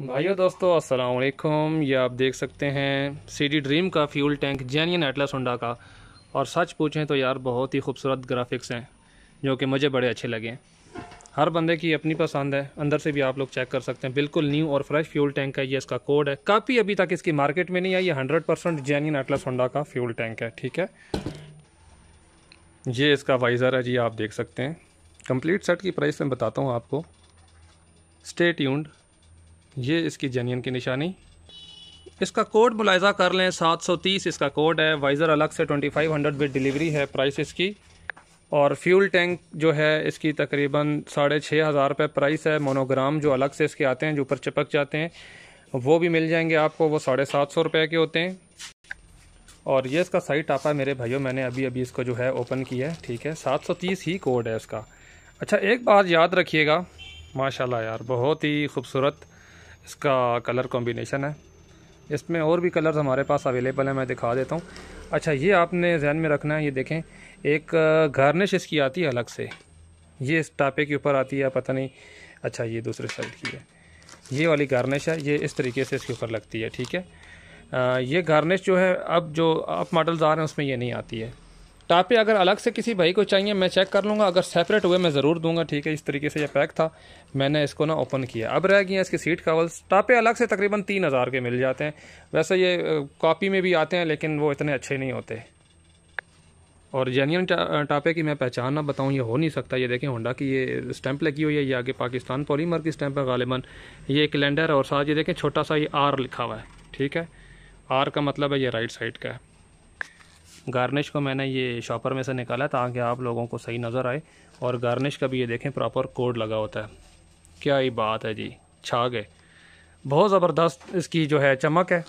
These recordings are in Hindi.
भाइयों दोस्तों असलकुम ये आप देख सकते हैं सीडी ड्रीम का fuel tank genuine Atlas Honda का और सच पूछें तो यार बहुत ही खूबसूरत ग्राफिक्स हैं जो कि मुझे बड़े अच्छे लगे हर बंदे की अपनी पसंद है अंदर से भी आप लोग चेक कर सकते हैं बिल्कुल न्यू और फ्रेश फ्यूल टैंक है ये इसका कोड है काफ़ी अभी तक इसकी मार्केट में नहीं आई ये hundred percent genuine Atlas Honda का फ्यूल टैंक है ठीक है ये इसका वाइज़र है जी आप देख सकते हैं कम्प्लीट सेट की प्राइस मैं बताता हूँ आपको स्टेट ट्यून्ड ये इसकी जनियन की निशानी इसका कोड मुलायजा कर लें 730 इसका कोड है वाइज़र अलग से 2500 बिट डिलीवरी है प्राइस इसकी और फ्यूल टैंक जो है इसकी तकरीबन साढ़े छः हज़ार रुपये प्राइस है मोनोग्राम जो अलग से इसके आते हैं जो ऊपर चिपक जाते हैं वो भी मिल जाएंगे आपको वो साढ़े सात सौ रुपये के होते हैं और ये इसका साइड टापा है मेरे भाइयों मैंने अभी अभी इसको जो है ओपन किया है ठीक है सात सौ तीस ही कोड है इसका अच्छा एक बात याद रखिएगा माशाल्लाह यार बहुत ही खूबसूरत इसका कलर कॉम्बिनेशन है इसमें और भी कलर्स हमारे पास अवेलेबल हैं मैं दिखा देता हूँ अच्छा ये आपने जहन में रखना है ये देखें एक गार्निश इसकी आती है अलग से ये इस टापे के ऊपर आती है पता नहीं अच्छा ये दूसरे साइड की है ये वाली गार्निश है ये इस तरीके से इसके ऊपर लगती है ठीक है आ, ये गार्निश जो है अब जो आप मॉडल्स आ रहे हैं उसमें ये नहीं आती है टापे अगर अलग से किसी भाई को चाहिए मैं चेक कर लूँगा अगर सेपरेट हुए मैं ज़रूर दूंगा ठीक है इस तरीके से यह पैक था मैंने इसको ना ओपन किया अब रह गए हैं इसके सीट कवर्स टापे अलग से तकरीबन तीन हज़ार के मिल जाते हैं वैसे ये कॉपी में भी आते हैं लेकिन वो इतने अच्छे नहीं होते और जेन्यन टापे की मैं पहचान ना बताऊँ ये हो नहीं सकता ये देखें होंडा की ये स्टैंप लगी हुई है ये आगे पाकिस्तान पॉलीमर की स्टैंप है गालिबा ये कैलेंडर और साथ ये देखें छोटा सा ये आर लिखा हुआ है ठीक है आर का मतलब है ये राइट साइड का है गार्निश को मैंने ये शॉपर में से निकाला ताकि आप लोगों को सही नज़र आए और गार्निश का भी ये देखें प्रॉपर कोड लगा होता है क्या ही बात है जी छा गए बहुत ज़बरदस्त इसकी जो है चमक है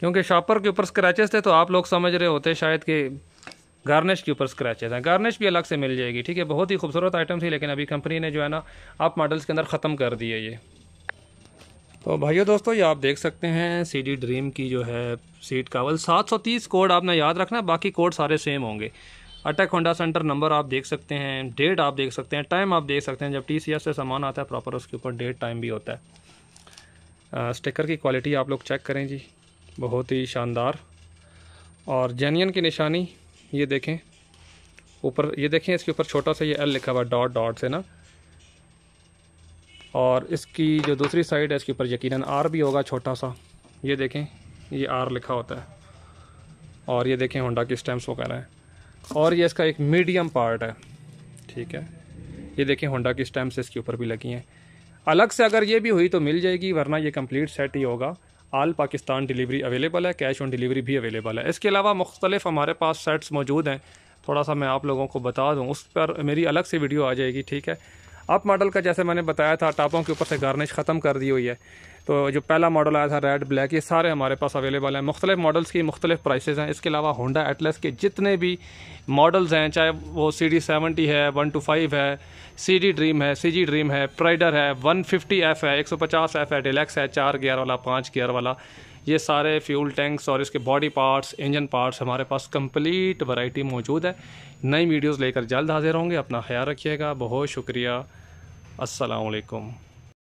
क्योंकि शॉपर के ऊपर स्क्रैचेस थे तो आप लोग समझ रहे होते शायद कि गार्निश के ऊपर स्क्रैचेस हैं गार्निश भी अलग से मिल जाएगी ठीक है बहुत ही खूबसूरत आइटम थी लेकिन अभी कंपनी ने जो है ना आप मॉडल्स के अंदर ख़त्म कर दी है ये तो भाइयों दोस्तों ये आप देख सकते हैं सी डी ड्रीम की जो है सीट कावल 730 कोड आपने याद रखना बाकी कोड सारे सेम होंगे अटैक होंडा सेंटर नंबर आप देख सकते हैं डेट आप देख सकते हैं टाइम आप देख सकते हैं जब टी से सामान आता है प्रॉपर उसके ऊपर डेट टाइम भी होता है स्टिकर की क्वालिटी आप लोग चेक करें जी बहुत ही शानदार और जेनियन की निशानी ये देखें ऊपर ये देखें इसके ऊपर छोटा सा ये एल लिखा हुआ डॉट डॉट से ना और इसकी जो दूसरी साइड है इसके ऊपर यकीन आर भी होगा छोटा सा ये देखें ये आर लिखा होता है और ये देखें होंडा की स्टैम्प्स वगैरह हैं और ये इसका एक मीडियम पार्ट है ठीक है ये देखें होंडा की स्टैम्प्स इसके ऊपर भी लगी हैं अलग से अगर ये भी हुई तो मिल जाएगी वरना ये कंप्लीट सेट ही होगा आल पाकिस्तान डिलीवरी अवेलेबल है कैश ऑन डिलीवरी भी अवेलेबल है इसके अलावा मुख्तलिफ हमारे पास सेट्स मौजूद हैं थोड़ा सा मैं आप लोगों को बता दूँ उस पर मेरी अलग से वीडियो आ जाएगी ठीक है अप मॉडल का जैसे मैंने बताया था टापों के ऊपर से गार्निश ख़त्म कर दी हुई है तो जो पहला मॉडल आया था रेड ब्लैक ये सारे हमारे पास अवेलेबल हैं मुख्तलिफ मॉडल्स की मुख्तलिफ प्राइसेज हैं इसके अलावा होंडा एटलस के जितने भी मॉडल्स हैं चाहे वो सी डी सेवेंटी है वन टू फाइव है सी डी ड्रीम है सी जी ड्रीम है प्राइडर है वन फिफ्टी एफ है एक सौ पचास एफ है डिलेक्स है चार गियर वाला पाँच गियर वाला ये सारे फ्यूल टैंक्स और इसके बॉडी पार्ट्स इंजन पार्ट्स हमारे पास कंप्लीट वैरायटी मौजूद है नई वीडियोस लेकर जल्द हाजिर होंगे अपना ख्याल रखिएगा बहुत शुक्रिया আসসালামু আলাইকুম